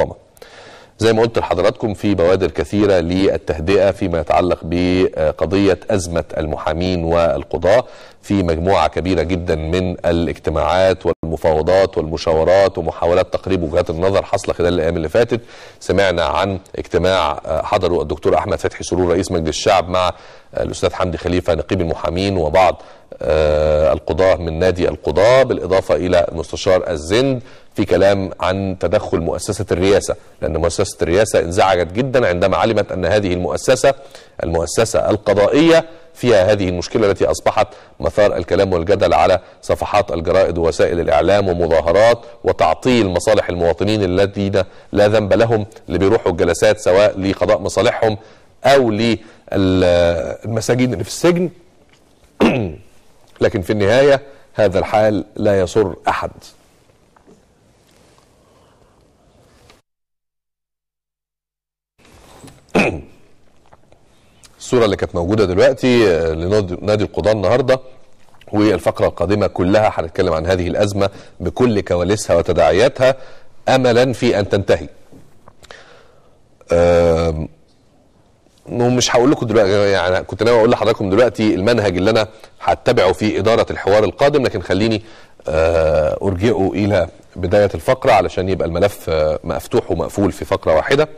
اوباما زي ما قلت لحضراتكم في بوادر كثيرة للتهدئة فيما يتعلق بقضية أزمة المحامين والقضاة في مجموعة كبيرة جدا من الاجتماعات المفاوضات والمشاورات ومحاولات تقريب وجهات النظر حصل خلال الايام اللي فاتت سمعنا عن اجتماع آه، حضره الدكتور احمد فتحي سرور رئيس مجلس الشعب مع آه، الاستاذ حمدي خليفه نقيب المحامين وبعض آه، القضاه من نادي القضاه بالاضافه الى مستشار الزند في كلام عن تدخل مؤسسه الرئاسه لان مؤسسه الرئاسه انزعجت جدا عندما علمت ان هذه المؤسسه المؤسسه القضائيه فيها هذه المشكلة التي أصبحت مثار الكلام والجدل على صفحات الجرائد ووسائل الإعلام ومظاهرات وتعطيل مصالح المواطنين الذين لا ذنب لهم اللي بيروحوا الجلسات سواء لقضاء مصالحهم أو للمساجين اللي في السجن لكن في النهاية هذا الحال لا يسر أحد الصورة اللي كانت موجودة دلوقتي آه، لنادي القضاء النهاردة والفقرة القادمة كلها هنتكلم عن هذه الأزمة بكل كواليسها وتداعياتها أملا في أن تنتهي ومش هقول لكم دلوقتي يعني كنت ناوي اقول لحضراتكم دلوقتي المنهج اللي انا هتبعه في اداره الحوار القادم لكن خليني آه، ارجئه الى بدايه الفقره علشان يبقى الملف آه، مفتوح ومقفول في فقره واحده.